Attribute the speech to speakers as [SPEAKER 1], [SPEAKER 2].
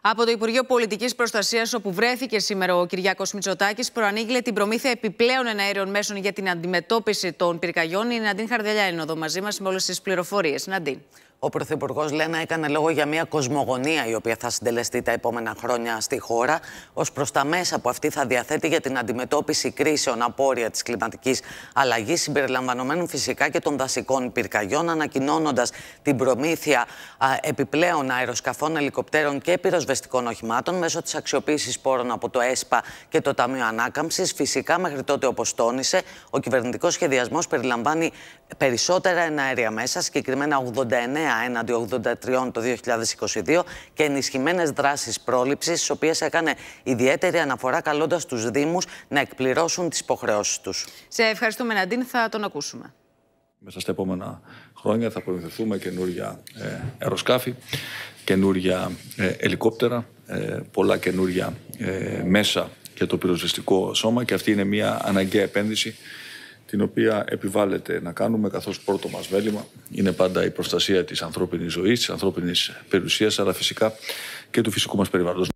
[SPEAKER 1] Από το Υπουργείο Πολιτικής Προστασίας, όπου βρέθηκε σήμερα ο Κυριάκος Μητσοτάκης, προανήγγειλε την προμήθεια επιπλέον εναέριων μέσων για την αντιμετώπιση των πυρκαγιών. Η Ναντίν Χαρδελιά είναι εδώ μαζί μας
[SPEAKER 2] με όλες τις πληροφορίες. Ο Πρωθυπουργός Λένα έκανε λόγο για μια κοσμογονία η οποία θα συντελεστεί τα επόμενα χρόνια στη χώρα, ως προς τα μέσα που αυτή θα διαθέτει για την αντιμετώπιση κρίσεων απόρρια της κλιματικής αλλαγής, συμπεριλαμβανομένων φυσικά και των δασικών πυρκαγιών, ανακοινώνοντας την προμήθεια α, επιπλέον αεροσκαφών, ελικοπτέρων και πυροσβεστικών οχημάτων μέσω της αξιοποίησης πόρων από το ΕΣΠΑ και το Ταμείο Ανάκαμψης. Φυσικά, μέχρι τότε, όπως τόνισε, ο κυβερνητικός σχεδιασμός περιλαμβάνει περισσότερα εναέρια μέσα, συγκεκριμένα 89 έναντι 83 το 2022 και ενισχυμένες δράσεις πρόληψης, στις οποίες έκανε ιδιαίτερη αναφορά καλώντας τους Δήμους να
[SPEAKER 3] εκπληρώσουν τις υποχρεώσεις τους.
[SPEAKER 1] Σε ευχαριστούμε, Ναντίν. Θα τον ακούσουμε.
[SPEAKER 3] Μέσα στα επόμενα χρόνια θα προμηθευτούμε καινούργια ε, αεροσκάφη, καινούργια ε, ελικόπτερα, ε, πολλά καινούργια μέσα για το πυροσβεστικό σώμα και αυτή είναι μια αναγκαία επένδυση την οποία επιβάλλεται να κάνουμε καθώς πρώτο μας βέλημα είναι πάντα η προστασία της ανθρώπινης ζωής, της ανθρώπινης περιουσίας αλλά φυσικά και του φυσικού μας περιβάλλοντος.